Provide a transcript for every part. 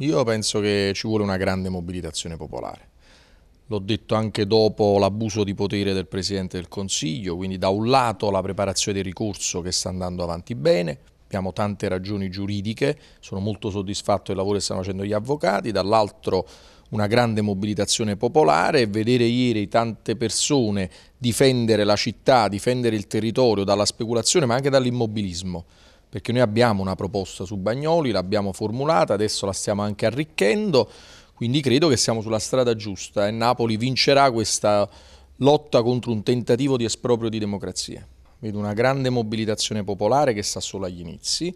Io penso che ci vuole una grande mobilitazione popolare. L'ho detto anche dopo l'abuso di potere del Presidente del Consiglio, quindi da un lato la preparazione del ricorso che sta andando avanti bene, abbiamo tante ragioni giuridiche, sono molto soddisfatto del lavoro che stanno facendo gli avvocati, dall'altro una grande mobilitazione popolare e vedere ieri tante persone difendere la città, difendere il territorio dalla speculazione ma anche dall'immobilismo perché noi abbiamo una proposta su Bagnoli, l'abbiamo formulata, adesso la stiamo anche arricchendo, quindi credo che siamo sulla strada giusta e Napoli vincerà questa lotta contro un tentativo di esproprio di democrazia. Vedo una grande mobilitazione popolare che sta solo agli inizi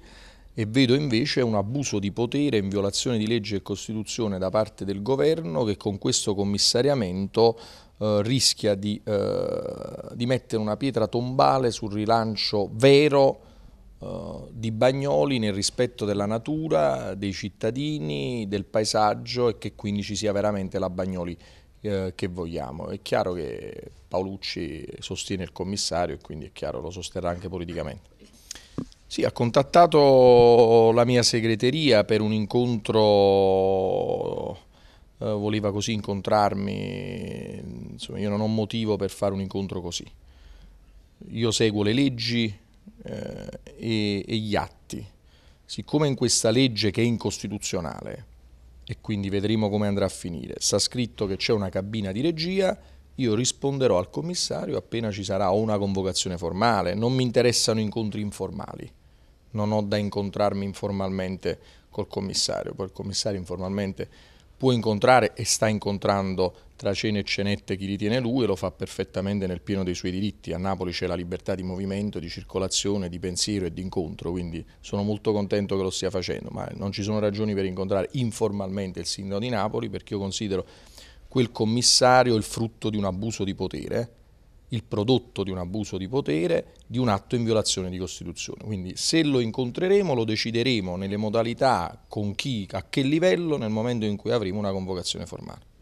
e vedo invece un abuso di potere in violazione di legge e Costituzione da parte del governo che con questo commissariamento eh, rischia di, eh, di mettere una pietra tombale sul rilancio vero eh, di Bagnoli nel rispetto della natura, dei cittadini, del paesaggio e che quindi ci sia veramente la Bagnoli eh, che vogliamo. È chiaro che Paolucci sostiene il commissario e quindi è chiaro lo sosterrà anche politicamente. Sì, ha contattato la mia segreteria per un incontro eh, voleva così incontrarmi, insomma io non ho motivo per fare un incontro così. Io seguo le leggi, eh, e, e gli atti. Siccome in questa legge che è incostituzionale, e quindi vedremo come andrà a finire, sta scritto che c'è una cabina di regia, io risponderò al commissario appena ci sarà una convocazione formale, non mi interessano incontri informali, non ho da incontrarmi informalmente col commissario, poi il commissario informalmente può incontrare e sta incontrando tra cene e cenette chi ritiene lui e lo fa perfettamente nel pieno dei suoi diritti. A Napoli c'è la libertà di movimento, di circolazione, di pensiero e di incontro, quindi sono molto contento che lo stia facendo, ma non ci sono ragioni per incontrare informalmente il sindaco di Napoli perché io considero quel commissario il frutto di un abuso di potere, il prodotto di un abuso di potere, di un atto in violazione di Costituzione. Quindi se lo incontreremo lo decideremo nelle modalità, con chi, a che livello, nel momento in cui avremo una convocazione formale.